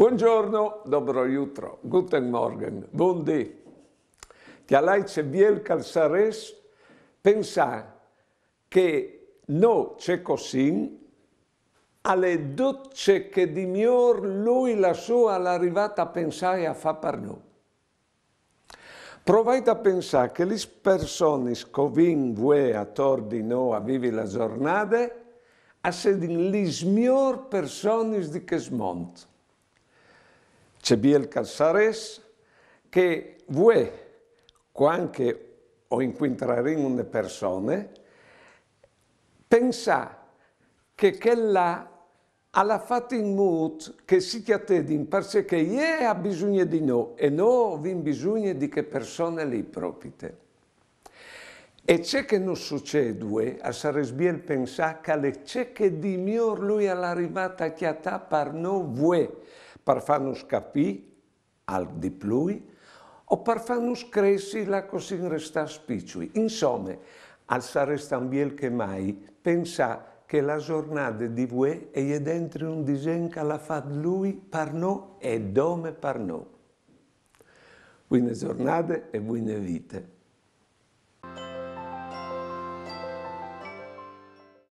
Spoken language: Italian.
Buongiorno, dobro jutro, guten morgen, buon di. dì. Der biel Calzares pensa che no c'è così alle docce che di mior lui la sua all'arrivata pensai a fa per noi. Provai a pensare che le persone che vue a tor di noi a vivere la giornata, a sedin le persone di che smonto c'è Biel Casares, che vuoi anche o incontrare una persona, pensa che quella ha la fatta in mood che si chiede di perché che io ho bisogno di noi e noi abbiamo bisogno di che persone le propite. E c'è che non succede, a Saresbiel pensa che c'è che di mio lui all'arrivata chiata per noi vuoi per farnos capire di più o per farnos crescere in resta spicciui. Insomma, al sare biel che mai, pensa che la giornata di voi è dentro un disegno che la fa lui per noi e dome per noi. Buone giornate e buone vite.